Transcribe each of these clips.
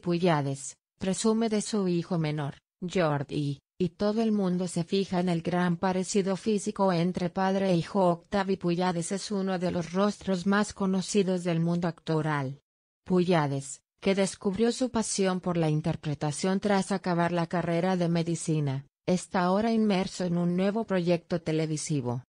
Puyades, presume de su hijo menor, Jordi, y todo el mundo se fija en el gran parecido físico entre padre e hijo. Octavi Puyades es uno de los rostros más conocidos del mundo actoral. Puyades, que descubrió su pasión por la interpretación tras acabar la carrera de medicina, está ahora inmerso en un nuevo proyecto televisivo.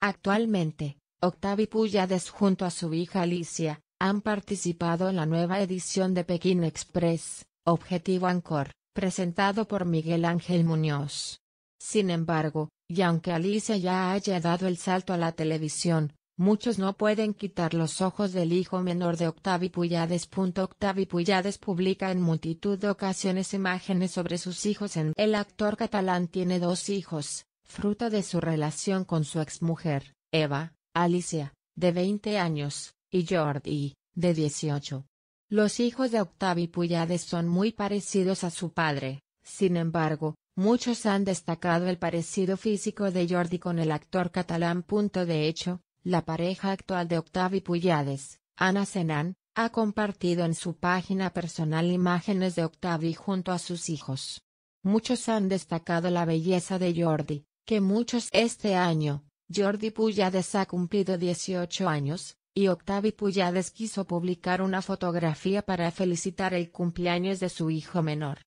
Actualmente, Octavi Puyades junto a su hija Alicia, han participado en la nueva edición de Pekín Express, Objetivo Ancor, presentado por Miguel Ángel Muñoz. Sin embargo, y aunque Alicia ya haya dado el salto a la televisión, muchos no pueden quitar los ojos del hijo menor de Octavi Puyades. Octavi Puyades publica en multitud de ocasiones imágenes sobre sus hijos en El actor catalán tiene dos hijos, fruto de su relación con su exmujer, Eva, Alicia, de 20 años, y Jordi, de 18. Los hijos de Octavi Puyades son muy parecidos a su padre, sin embargo, muchos han destacado el parecido físico de Jordi con el actor catalán. De hecho, la pareja actual de Octavi Puyades, Ana Senan, ha compartido en su página personal imágenes de Octavi junto a sus hijos. Muchos han destacado la belleza de Jordi, que muchos este año, Jordi Puyades ha cumplido 18 años, y Octavi Puyades quiso publicar una fotografía para felicitar el cumpleaños de su hijo menor.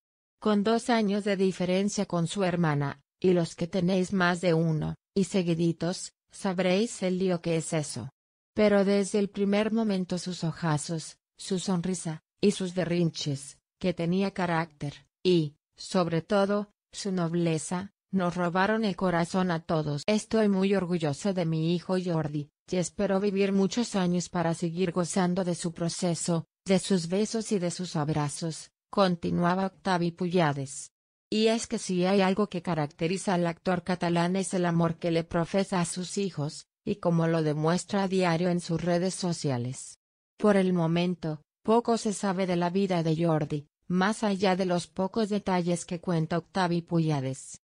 Con dos años de diferencia con su hermana, y los que tenéis más de uno, y seguiditos, sabréis el lío que es eso. Pero desde el primer momento sus ojazos, su sonrisa, y sus derrinches, que tenía carácter, y, sobre todo, su nobleza, nos robaron el corazón a todos. Estoy muy orgulloso de mi hijo Jordi, y esperó vivir muchos años para seguir gozando de su proceso, de sus besos y de sus abrazos, continuaba Octavi Puyades. Y es que si hay algo que caracteriza al actor catalán es el amor que le profesa a sus hijos, y como lo demuestra a diario en sus redes sociales. Por el momento, poco se sabe de la vida de Jordi, más allá de los pocos detalles que cuenta Octavi Puyades.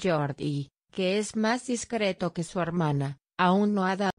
Jordi, que es más discreto que su hermana, aún no ha dado